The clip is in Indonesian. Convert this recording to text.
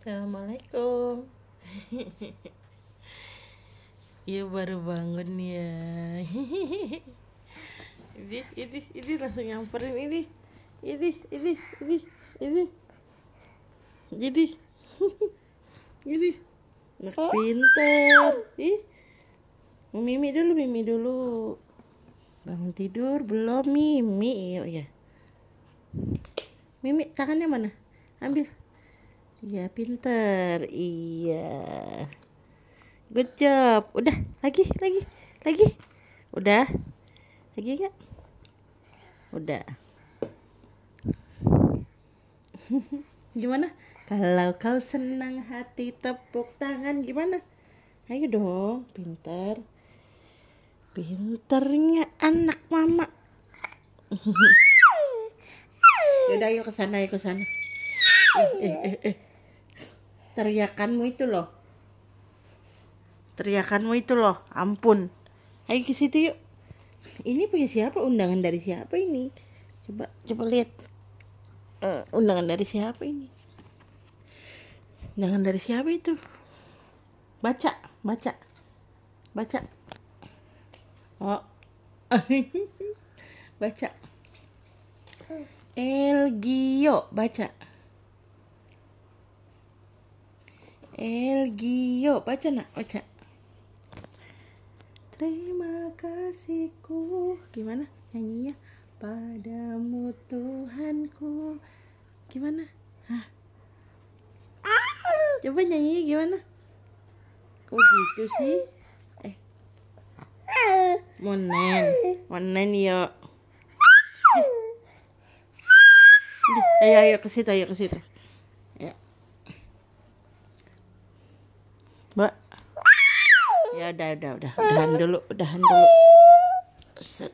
Assalamualaikum Iya baru bangun ya Ini, ini, ini langsung nyamperin ini Ini, ini, ini, ini Jadi Jadi Anak oh. pinter Ih Mimi dulu, Mimi dulu Bangun tidur belum Mimi oh, ya. Mimi tangannya mana? Ambil Iya, pinter. Iya. Good job. Udah, lagi, lagi, lagi. Udah. Lagi enggak? Udah. gimana? Kalau kau senang hati tepuk tangan gimana? Ayo dong, pinter. Pinternya anak mama. Yaudah, yuk ke sana, yuk ke sana. Eh, eh, eh, eh teriakanmu itu loh teriakanmu itu loh ampun ayo ke situ yuk ini punya siapa undangan dari siapa ini coba coba lihat uh, undangan dari siapa ini undangan dari siapa itu baca baca baca oh baca Elgio baca El Gio baca nak baca terima kasihku gimana nyanyinya padamu Tuhanku gimana Hah? coba nyanyi gimana kok gitu sih eh monen monen yuk eh. ayo ayo ke situ ayo ke situ Mbak. Ya udah udah udah, udahan dulu, udahan dulu. Set.